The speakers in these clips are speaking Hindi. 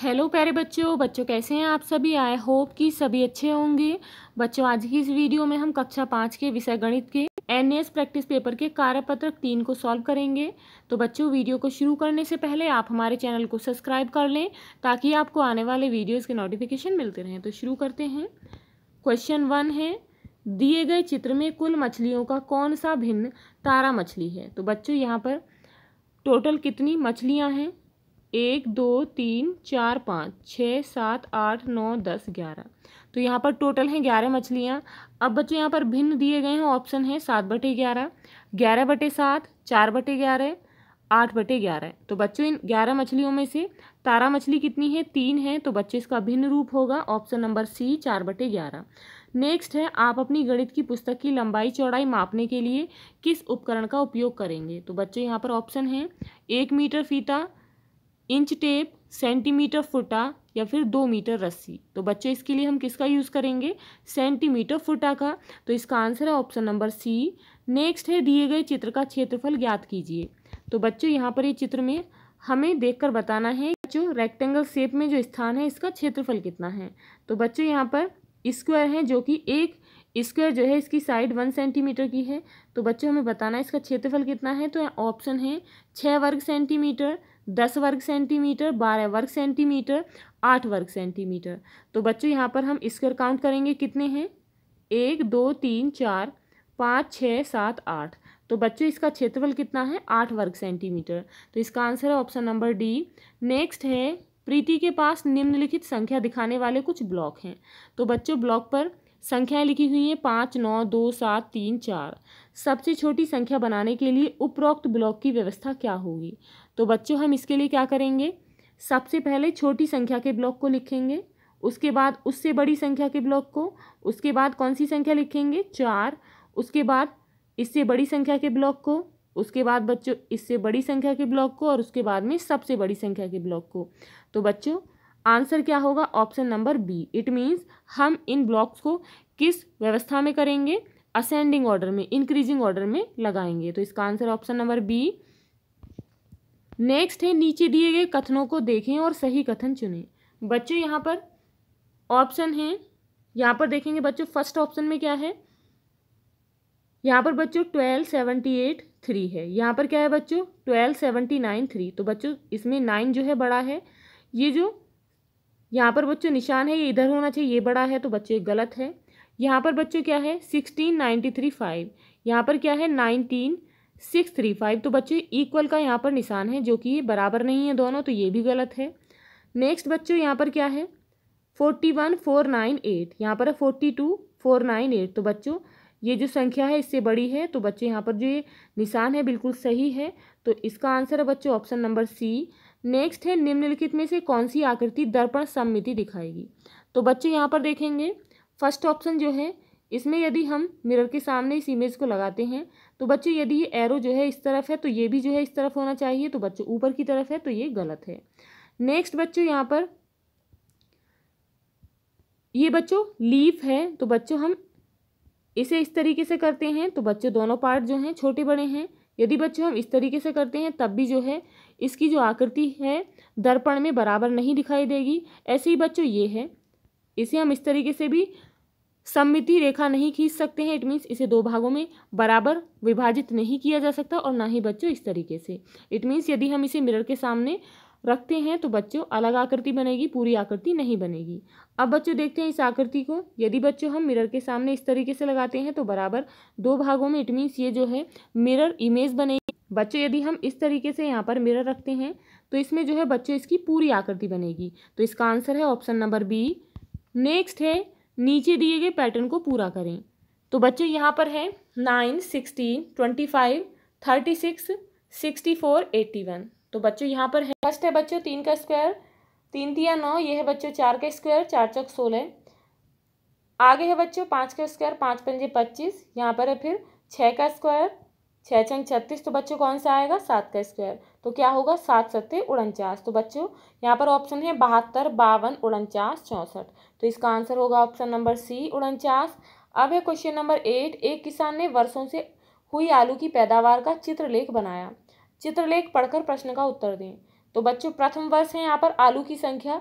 हेलो प्यारे बच्चों बच्चों कैसे हैं आप सभी आई होप कि सभी अच्छे होंगे बच्चों आज की इस वीडियो में हम कक्षा पाँच के विषय गणित के एस प्रैक्टिस पेपर के कार्यपत्रक तीन को सॉल्व करेंगे तो बच्चों वीडियो को शुरू करने से पहले आप हमारे चैनल को सब्सक्राइब कर लें ताकि आपको आने वाले वीडियोज़ के नोटिफिकेशन मिलते रहें तो शुरू करते हैं क्वेश्चन वन है दिए गए चित्र में कुल मछलियों का कौन सा भिन्न तारा मछली है तो बच्चों यहाँ पर टोटल कितनी मछलियाँ हैं एक दो तीन चार पाँच छः सात आठ नौ दस ग्यारह तो यहाँ पर टोटल हैं ग्यारह मछलियाँ अब बच्चों यहाँ पर भिन्न दिए गए हैं ऑप्शन है सात बटे ग्यारह ग्यारह बटे सात चार बटे ग्यारह आठ बटे ग्यारह तो बच्चों इन ग्यारह मछलियों में से तारा मछली कितनी है तीन है तो बच्चे इसका भिन्न रूप होगा ऑप्शन नंबर सी चार बटे ग्यारह नेक्स्ट है आप अपनी गणित की पुस्तक की लंबाई चौड़ाई मापने के लिए किस उपकरण का उपयोग करेंगे तो बच्चों यहाँ पर ऑप्शन है एक मीटर फीता इंच टेप सेंटीमीटर फुटा या फिर दो मीटर रस्सी तो बच्चों इसके लिए हम किसका यूज़ करेंगे सेंटीमीटर फुटा का तो इसका आंसर है ऑप्शन नंबर सी नेक्स्ट है दिए गए चित्र का क्षेत्रफल ज्ञात कीजिए तो बच्चों यहाँ पर ये चित्र में हमें देखकर बताना है बच्चों रेक्टेंगल शेप में जो स्थान है इसका क्षेत्रफल कितना है तो बच्चों यहाँ पर स्क्वायर है जो कि एक स्क्वायर जो है इसकी साइड वन सेंटीमीटर की है तो बच्चों हमें बताना है इसका क्षेत्रफल कितना है तो ऑप्शन है छः वर्ग सेंटीमीटर दस वर्ग सेंटीमीटर बारह वर्ग सेंटीमीटर आठ वर्ग सेंटीमीटर तो बच्चों यहाँ पर हम स्क्वायर काउंट करेंगे कितने हैं एक दो तीन चार पाँच छः सात आठ तो बच्चों इसका क्षेत्रफल कितना है आठ वर्ग सेंटीमीटर तो इसका आंसर है ऑप्शन नंबर डी नेक्स्ट है प्रीति के पास निम्नलिखित संख्या दिखाने वाले कुछ ब्लॉक हैं तो बच्चों ब्लॉक पर संख्याएं लिखी हुई हैं पाँच नौ दो सात तीन चार सबसे छोटी संख्या बनाने के लिए उपरोक्त ब्लॉक की व्यवस्था क्या होगी तो बच्चों हम इसके लिए क्या करेंगे सबसे पहले छोटी संख्या के ब्लॉक को लिखेंगे उसके बाद उससे बड़ी संख्या के ब्लॉक को उसके बाद कौन सी संख्या लिखेंगे चार उसके बाद इससे बड़ी संख्या के ब्लॉक को उसके बाद बच्चों इससे बड़ी संख्या के ब्लॉक को और उसके बाद में सबसे बड़ी संख्या के ब्लॉक को तो बच्चों आंसर क्या होगा option number B it means हम इन ब्लॉक्स को किस व्यवस्था में करेंगे असेंडिंग ऑर्डर में इंक्रीजिंग ऑर्डर में लगाएंगे तो इसका answer option number B next है नीचे दिए गए कथनों को देखें और सही कथन चुनें बच्चों यहाँ पर ऑप्शन है यहाँ पर देखेंगे बच्चों फर्स्ट ऑप्शन में क्या है यहाँ पर बच्चों ट्वेल्व सेवेंटी एट थ्री है यहाँ पर क्या है बच्चों ट्वेल्व सेवेंटी नाइन थ्री तो बच्चों इसमें नाइन जो है बड़ा है ये जो यहाँ पर बच्चों निशान है ये इधर होना चाहिए ये बड़ा है तो बच्चों गलत है यहाँ पर बच्चों क्या है सिक्सटीन नाइन्टी थ्री फाइव यहाँ पर क्या है नाइनटीन सिक्स थ्री फाइव तो बच्चे इक्वल का यहाँ पर निशान है जो कि बराबर नहीं है दोनों तो ये भी गलत है नेक्स्ट बच्चों यहाँ पर क्या है forty one four nine eight यहाँ पर है forty two four nine eight तो बच्चों ये जो संख्या है इससे बड़ी है तो बच्चे यहाँ पर जो ये निशान है बिल्कुल सही है तो इसका आंसर है बच्चों ऑप्शन नंबर सी नेक्स्ट है निम्नलिखित में से कौन सी आकृति दर्पण सम्मिति दिखाएगी तो बच्चे यहाँ पर देखेंगे फर्स्ट ऑप्शन जो है इसमें यदि हम मिरर के सामने इस इमेज को लगाते हैं तो बच्चों यदि ये एरो जो है इस तरफ है तो ये भी जो है इस तरफ होना चाहिए तो बच्चों ऊपर की तरफ है तो ये गलत है नेक्स्ट बच्चों यहाँ पर ये बच्चों लीफ है तो बच्चों हम इसे इस तरीके से करते हैं तो बच्चों दोनों पार्ट जो हैं छोटे बड़े हैं यदि बच्चों हम इस तरीके से करते हैं तब भी जो है इसकी जो आकृति है दर्पण में बराबर नहीं दिखाई देगी ऐसे ही बच्चों ये है इसे हम इस तरीके से भी सम्मिति रेखा नहीं खींच सकते हैं इट मीन्स इसे दो भागों में बराबर विभाजित नहीं किया जा सकता और ना ही बच्चों इस तरीके से इट मीन्स यदि हम इसे मिरर के सामने रखते हैं तो बच्चों अलग आकृति बनेगी पूरी आकृति नहीं बनेगी अब बच्चों देखते हैं इस आकृति को यदि बच्चों हम मिरर के सामने इस तरीके से लगाते हैं तो बराबर दो भागों में इट मीन्स ये जो है मिरर इमेज बनेगी बच्चों यदि हम इस तरीके से यहाँ पर मिरर रखते हैं तो इसमें जो है बच्चों इसकी पूरी आकृति बनेगी तो इसका आंसर है ऑप्शन नंबर बी नेक्स्ट है नीचे दिए गए पैटर्न को पूरा करें तो बच्चों यहाँ पर है nine sixteen twenty five thirty six sixty four eighty one तो बच्चों यहाँ पर है फर्स्ट है बच्चों तीन का स्क्वायर तीन तिया नौ ये है बच्चों चार का स्क्वायर चार चौक सोलह आगे है बच्चों पाँच का स्क्वायर पाँच पंजे पच्चीस यहाँ पर है फिर छः का स्क्वायर छः छंग छत्तीस तो बच्चों कौन सा आएगा सात का स्क्वायर तो क्या होगा सात सत्ते उनचास तो बच्चों यहाँ पर ऑप्शन है बहत्तर बावन उनचास चौंसठ तो इसका आंसर होगा ऑप्शन नंबर सी उनचास अब है क्वेश्चन नंबर एट एक किसान ने वर्षों से हुई आलू की पैदावार का चित्रलेख बनाया चित्रलेख पढ़कर प्रश्न का उत्तर दें तो बच्चों प्रथम वर्ष है यहाँ पर आलू की संख्या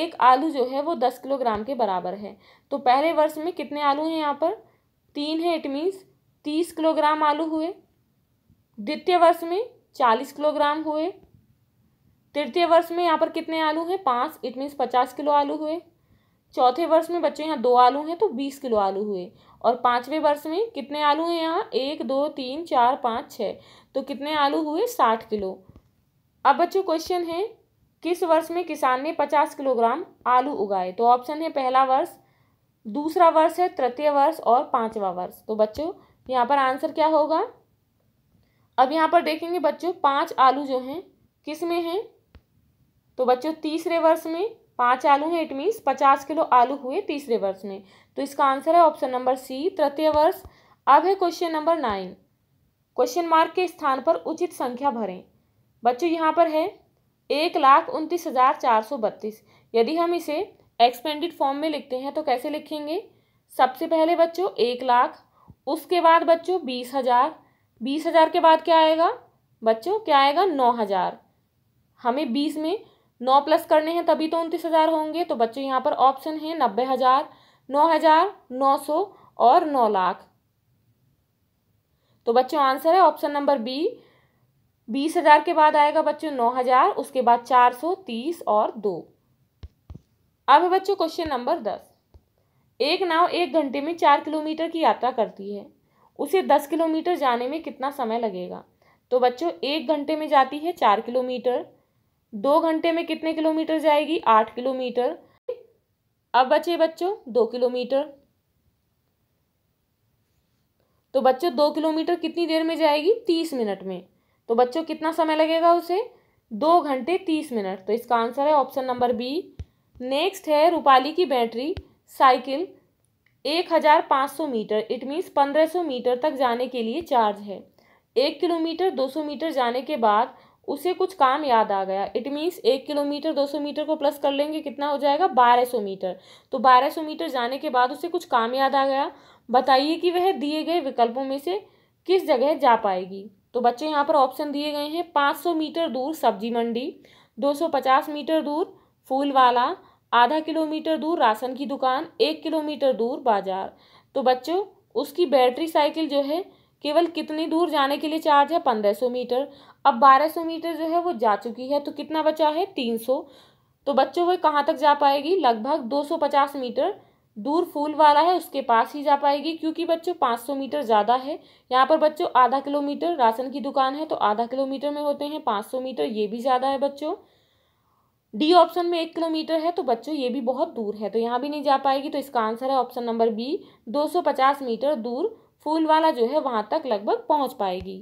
एक आलू जो है वो दस किलोग्राम के बराबर है तो पहले वर्ष में कितने आलू हैं यहाँ पर तीन है इट मीन्स तीस किलोग्राम आलू हुए द्वितीय वर्ष में चालीस किलोग्राम हुए तृतीय वर्ष में यहाँ पर कितने आलू हैं पाँच इट मीन्स पचास किलो आलू हुए चौथे वर्ष में बच्चों यहाँ दो आलू हैं तो बीस किलो आलू हुए और पाँचवें वर्ष में कितने आलू हैं यहाँ एक दो तीन चार पाँच छः तो कितने आलू हुए साठ किलो अब बच्चों क्वेश्चन है किस वर्ष में किसान ने पचास किलोग्राम आलू उगाए तो ऑप्शन है पहला वर्ष दूसरा वर्ष है तृतीय वर्ष और पाँचवा वर्ष तो बच्चों यहाँ पर आंसर क्या होगा अब यहाँ पर देखेंगे बच्चों पांच आलू जो हैं किस में हैं तो बच्चों तीसरे वर्ष में पांच आलू हैं इट मीन्स पचास किलो आलू हुए तीसरे वर्ष में तो इसका आंसर है ऑप्शन नंबर सी तृतीय वर्ष अब है question number nine question mark के स्थान पर उचित संख्या भरें बच्चों यहाँ पर है एक लाख उनतीस हज़ार चार सौ बत्तीस यदि हम इसे एक्सपेंडेड फॉर्म में लिखते हैं तो कैसे लिखेंगे सबसे पहले बच्चों एक लाख उसके बाद बच्चों बीस हज़ार बीस हज़ार के बाद क्या आएगा बच्चों क्या आएगा नौ हज़ार हमें बीस में नौ प्लस करने हैं तभी तो उनतीस हज़ार होंगे तो बच्चों यहाँ पर ऑप्शन है नब्बे हज़ार नौ हज़ार नौ सौ और नौ लाख तो बच्चों आंसर है ऑप्शन नंबर बी बीस हज़ार के बाद आएगा बच्चों नौ हज़ार उसके बाद चार सौ तीस और दो अब है बच्चों क्वेश्चन नंबर दस एक नाव एक घंटे में चार किलोमीटर की यात्रा करती है उसे दस किलोमीटर जाने में कितना समय लगेगा तो बच्चों एक घंटे में जाती है चार किलोमीटर दो घंटे में कितने किलोमीटर जाएगी आठ किलोमीटर अब बचे बच्चों दो किलोमीटर तो बच्चों दो किलोमीटर कितनी देर में जाएगी तीस मिनट में तो बच्चों कितना समय लगेगा उसे दो घंटे तीस मिनट तो इसका आंसर है ऑप्शन नंबर बी नेक्स्ट है रूपाली की बैटरी साइकिल एक हज़ार पाँच सौ मीटर इट मीन्स पंद्रह सौ मीटर तक जाने के लिए चार्ज है एक किलोमीटर दो सौ मीटर जाने के बाद उसे कुछ काम याद आ गया इट मीन्स एक किलोमीटर दो सौ मीटर को प्लस कर लेंगे कितना हो जाएगा बारह सौ मीटर तो बारह सौ मीटर जाने के बाद उसे कुछ काम याद आ गया बताइए कि वह दिए गए विकल्पों में से किस जगह जा पाएगी तो बच्चे यहाँ पर ऑप्शन दिए गए हैं पाँच सौ मीटर दूर सब्जी मंडी दो सौ पचास मीटर दूर फूल वाला आधा किलोमीटर दूर राशन की दुकान एक किलोमीटर दूर बाजार तो बच्चों उसकी बैटरी साइकिल जो है केवल कितनी दूर जाने के लिए चार्ज है पंद्रह सौ मीटर अब बारह सौ मीटर जो है वो जा चुकी है तो कितना बचा है तीन सौ तो बच्चों वह कहाँ तक जा पाएगी लगभग दो सौ पचास मीटर दूर फूल वाला है उसके पास ही जा पाएगी क्योंकि बच्चों पाँच सौ मीटर ज़्यादा है यहाँ पर बच्चों आधा किलोमीटर राशन की दुकान है तो आधा किलोमीटर में होते हैं पाँच सौ मीटर ये भी ज़्यादा है बच्चों डी ऑप्शन में एक किलोमीटर है तो बच्चों ये भी बहुत दूर है तो यहाँ भी नहीं जा पाएगी तो इसका आंसर है ऑप्शन नंबर बी 250 मीटर दूर फूल वाला जो है वहाँ तक लगभग पहुँच पाएगी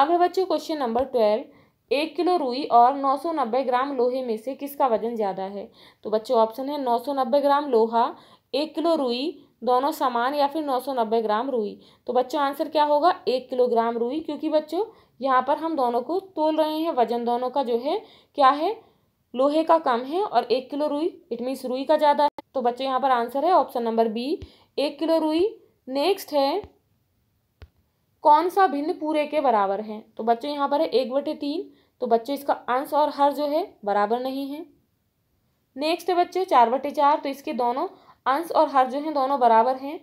अब है बच्चों क्वेश्चन नंबर ट्वेल्व एक किलो रुई और 990 ग्राम लोहे में से किसका वजन ज़्यादा है तो बच्चों ऑप्शन है नौ ग्राम लोहा एक किलो रुई दोनों समान या फिर नौ ग्राम रुई तो बच्चों आंसर क्या होगा एक किलोग्राम रुई क्योंकि बच्चों यहाँ पर हम दोनों को तोल रहे हैं वजन दोनों का जो है क्या है लोहे का कम है और एक किलो रुई इट मीन्स रुई का ज़्यादा है तो बच्चों यहाँ पर आंसर है ऑप्शन नंबर बी एक किलो रुई नेक्स्ट है कौन सा भिन्न पूरे के बराबर है तो बच्चों यहाँ पर है एक बटे तीन तो बच्चे इसका अंश और हर जो है बराबर नहीं है नेक्स्ट है बच्चे चार बटे चार तो इसके दोनों अंश और हर जो है दोनों बराबर हैं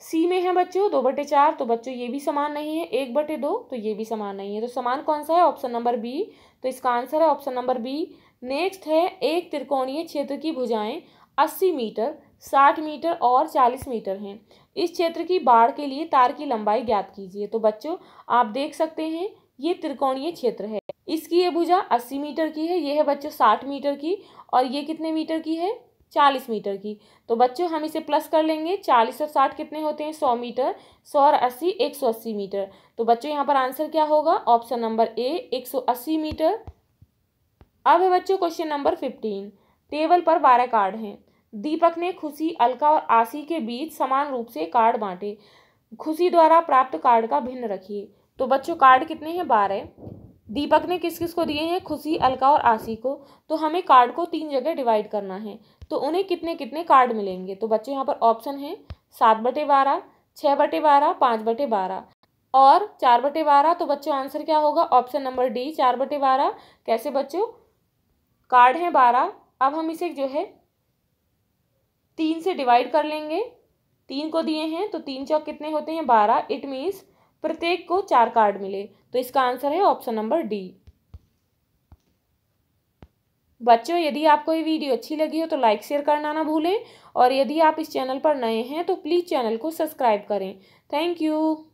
सी में है बच्चों दो बटे चार तो बच्चों ये भी समान नहीं है एक बटे दो तो ये भी समान नहीं है तो समान कौन सा है ऑप्शन नंबर बी तो इसका आंसर है ऑप्शन नंबर बी नेक्स्ट है एक त्रिकोणीय क्षेत्र की भुजाएं 80 मीटर 60 मीटर और 40 मीटर हैं इस क्षेत्र की बाढ़ के लिए तार की लंबाई ज्ञात कीजिए तो बच्चों आप देख सकते हैं ये त्रिकोणीय क्षेत्र है इसकी ये भुजा 80 मीटर की है ये है बच्चों 60 मीटर की और ये कितने मीटर की है चालीस मीटर की तो बच्चों हम इसे प्लस कर लेंगे चालीस और साठ कितने होते हैं सौ मीटर सौ और अस्सी एक सौ अस्सी मीटर तो बच्चों यहाँ पर आंसर क्या होगा ऑप्शन नंबर ए एक सौ अस्सी मीटर अब है बच्चों क्वेश्चन नंबर फिफ्टीन टेबल पर बारह कार्ड हैं दीपक ने खुशी अलका और आशी के बीच समान रूप से कार्ड बांटे खुशी द्वारा प्राप्त कार्ड का भिन्न रखिए तो बच्चों कार्ड कितने हैं बारह दीपक ने किस किस को दिए हैं खुशी अलका और आशी को तो हमें कार्ड को तीन जगह डिवाइड करना है तो उन्हें कितने कितने कार्ड मिलेंगे तो बच्चों यहाँ पर ऑप्शन है सात बटे बारह छः बटे बारह पाँच बटे बारह और चार बटे बारह तो बच्चों आंसर क्या होगा ऑप्शन नंबर डी चार बटे बारह कैसे बच्चों कार्ड हैं बारह अब हम इसे जो है तीन से डिवाइड कर लेंगे तीन को दिए हैं तो तीन चौक कितने होते हैं बारह इट मीन्स प्रत्येक को चार कार्ड मिले तो इसका आंसर है ऑप्शन नंबर डी बच्चों यदि आपको ये वीडियो अच्छी लगी हो तो लाइक शेयर करना ना भूलें और यदि आप इस चैनल पर नए हैं तो प्लीज़ चैनल को सब्सक्राइब करें थैंक यू